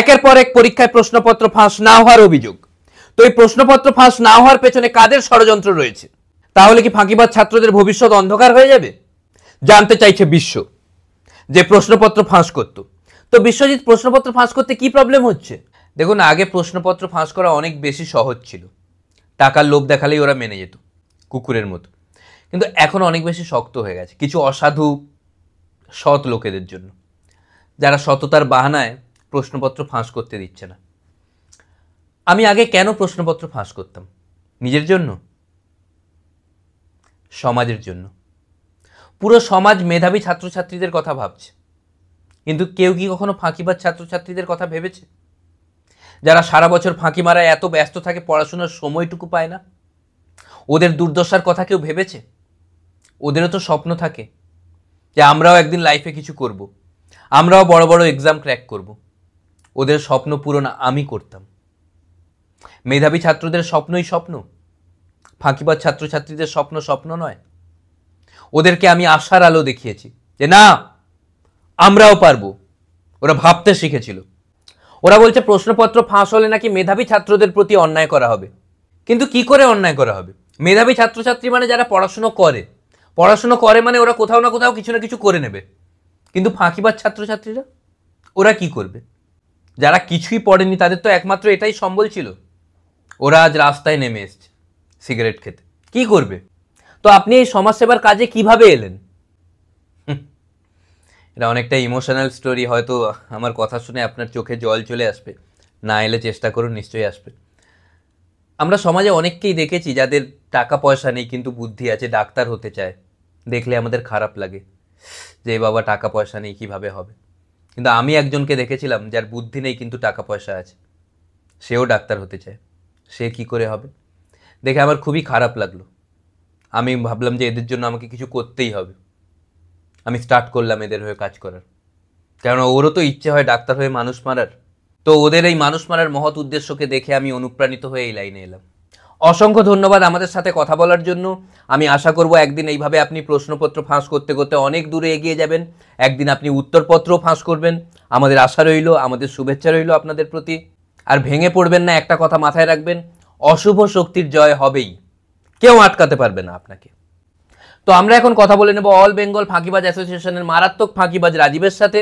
একের পর এক পরীক্ষায় প্রশ্নপত্র ফাঁস না হওয়ার অভিযোগ তো এই প্রশ্নপত্র ফাঁস না হওয়ার পেছনে কাদের ষড়যন্ত্র রয়েছে তাহলে কি ফাঁকিবাদ ছাত্রদের ভবিষ্যৎ অন্ধকার হয়ে যাবে জানতে চাইছে বিশ্ব যে প্রশ্নপত্র ফাঁস করত তো বিশ্বজিৎ প্রশ্নপত্র ফাঁস করতে কি প্রবলেম হচ্ছে দেখুন আগে প্রশ্নপত্র ফাঁস করা অনেক বেশি সহজ ছিল টাকার লোভ দেখালেই ওরা মেনে যেত কুকুরের মতো কিন্তু এখন অনেক বেশি শক্ত হয়ে গেছে কিছু অসাধু সৎ লোকেদের জন্য যারা সততার বাহানায় প্রশ্নপত্র ফাঁস করতে দিচ্ছে না আমি আগে কেন প্রশ্নপত্র ফাঁস করতাম নিজের জন্য সমাজের জন্য পুরো সমাজ মেধাবী ছাত্রছাত্রীদের কথা ভাবছে কিন্তু কেউ কি কখনো ফাঁকিবাজ ছাত্রছাত্রীদের কথা ভেবেছে যারা সারা বছর ফাঁকি মারা এত ব্যস্ত থাকে পড়াশোনার সময়টুকু পায় না ওদের দুর্দশার কথা কেউ ভেবেছে ওদেরও তো স্বপ্ন থাকে যে আমরাও একদিন লাইফে কিছু করব। আমরাও বড় বড় এক্সাম ক্র্যাক করবো ওদের স্বপ্ন পূরণ আমি করতাম মেধাবী ছাত্রদের স্বপ্নই স্বপ্ন ফাঁকিবাদ ছাত্রছাত্রীদের স্বপ্ন স্বপ্ন নয় ওদেরকে আমি আশার আলো দেখিয়েছি যে না আমরাও পারবো ওরা ভাবতে শিখেছিল ওরা বলছে প্রশ্নপত্র ফাঁস হলে নাকি মেধাবী ছাত্রদের প্রতি অন্যায় করা হবে কিন্তু কি করে অন্যায় করা হবে মেধাবী ছাত্রছাত্রী মানে যারা পড়াশুনো করে পড়াশুনো করে মানে ওরা কোথাও না কোথাও কিছু না কিছু করে নেবে কিন্তু ফাঁকিবাদ ছাত্রছাত্রীরা ওরা কি করবে যারা কিছুই পড়েনি তাদের তো একমাত্র এটাই সম্বল ছিল ওরা আজ রাস্তায় নেমে এসছে সিগারেট খেতে কি করবে তো আপনি এই সমাজসেবার কাজে কিভাবে এলেন এটা অনেকটা ইমোশনাল স্টোরি হয়তো আমার কথা শুনে আপনার চোখে জল চলে আসবে না এলে চেষ্টা করুন নিশ্চয়ই আসবে আমরা সমাজে অনেককেই দেখেছি যাদের টাকা পয়সা নেই কিন্তু বুদ্ধি আছে ডাক্তার হতে চায় দেখলে আমাদের খারাপ লাগে যে বাবা টাকা পয়সা নেই কীভাবে হবে কিন্তু আমি একজনকে দেখেছিলাম যার বুদ্ধি নেই কিন্তু টাকা পয়সা আছে সেও ডাক্তার হতে চায় সে কি করে হবে দেখে আমার খুবই খারাপ লাগলো আমি ভাবলাম যে এদের জন্য আমাকে কিছু করতেই হবে আমি স্টার্ট করলাম এদের হয়ে কাজ করার কেননা ওরও তো ইচ্ছে হয় ডাক্তার হয়ে মানুষ মারার তো ওদের এই মানুষ মারার মহৎ উদ্দেশ্যকে দেখে আমি অনুপ্রাণিত হয়ে এই লাইনে এলাম অসংখ্য ধন্যবাদ আমাদের সাথে কথা বলার জন্য আমি আশা করব একদিন এইভাবে আপনি প্রশ্নপত্র ফাঁস করতে করতে অনেক দূরে এগিয়ে যাবেন একদিন আপনি উত্তরপত্র ফাঁস করবেন আমাদের আশা রইল আমাদের শুভেচ্ছা রইল আপনাদের প্রতি আর ভেঙে পড়বেন না একটা কথা মাথায় রাখবেন অশুভ শক্তির জয় হবেই কেউ আটকাতে পারবে না আপনাকে তো আমরা এখন কথা বলে নেব অল বেঙ্গল ফাঁকিবাজ অ্যাসোসিয়েশনের মারাত্মক ফাঁকিবাজ রাজীবের সাথে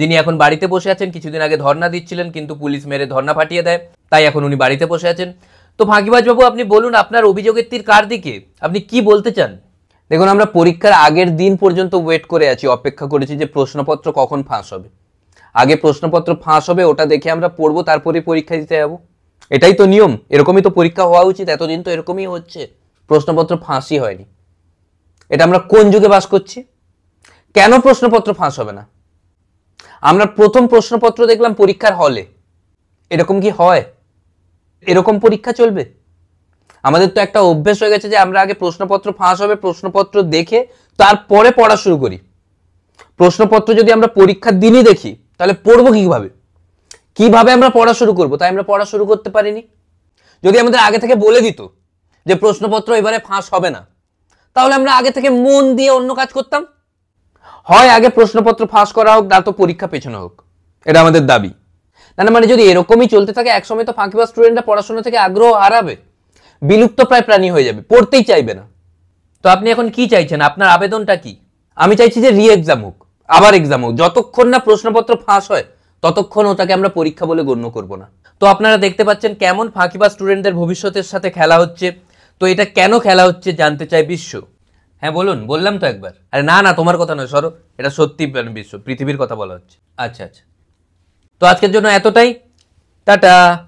যিনি এখন বাড়িতে বসে আছেন কিছুদিন আগে ধর্না দিচ্ছিলেন কিন্তু পুলিশ মেরে ধর্না ফাটিয়ে দেয় তাই এখন উনি বাড়িতে বসে আছেন তো ভাগিবাজবাবু আপনি বলুন আপনার অভিযোগের তীর কার দিকে আপনি কি বলতে চান দেখুন আমরা পরীক্ষার আগের দিন পর্যন্ত ওয়েট করে আছি অপেক্ষা করেছি যে প্রশ্নপত্র কখন ফাঁস হবে আগে প্রশ্নপত্র ফাঁস হবে ওটা দেখে আমরা পড়বো তারপরে পরীক্ষা দিতে যাবো এটাই তো নিয়ম এরকমই তো পরীক্ষা হওয়া উচিত এতদিন তো এরকমই হচ্ছে প্রশ্নপত্র ফাঁসই হয়নি এটা আমরা কোন যুগে বাস করছি কেন প্রশ্নপত্র ফাঁস হবে না আমরা প্রথম প্রশ্নপত্র দেখলাম পরীক্ষার হলে এরকম কি হয় এরকম পরীক্ষা চলবে আমাদের তো একটা অভ্যেস হয়ে গেছে যে আমরা আগে প্রশ্নপত্র ফাঁস হবে প্রশ্নপত্র দেখে তারপরে পড়া শুরু করি প্রশ্নপত্র যদি আমরা পরীক্ষার দিনই দেখি তাহলে পড়বো কিভাবে কিভাবে আমরা পড়া শুরু করব তাই আমরা পড়া শুরু করতে পারিনি যদি আমাদের আগে থেকে বলে দিত যে প্রশ্নপত্র এবারে ফাঁস হবে না তাহলে আমরা আগে থেকে মন দিয়ে অন্য কাজ করতাম হয় আগে প্রশ্নপত্র ফাঁস করা হোক না তো পরীক্ষা পেছনে হোক এটা আমাদের দাবি না মানে যদি এরকমই চলতে থাকে একসময় তো বা স্টুডেন্টরা পড়াশোনা থেকে আগ্রহ হারাবে বিলুপ্ত প্রায় প্রাণী হয়ে যাবে পড়তেই চাইবে না তো আপনি এখন কি চাইছেন আপনার আবেদনটা কি আমি চাইছি যে রি এক্সাম হোক আবার এক্সাম হোক যতক্ষণ না প্রশ্নপত্র ফাঁস হয় ততক্ষণ ওটাকে আমরা পরীক্ষা বলে গণ্য করব না তো আপনারা দেখতে পাচ্ছেন কেমন বা স্টুডেন্টদের ভবিষ্যতের সাথে খেলা হচ্ছে তো এটা কেন খেলা হচ্ছে জানতে চাই বিশ্ব হ্যাঁ বলুন বললাম তো একবার আরে না না তোমার কথা নয় সরো এটা সত্যি বিশ্ব পৃথিবীর কথা বলা হচ্ছে আচ্ছা আচ্ছা তো আজকের জন্য এতটাই টাটা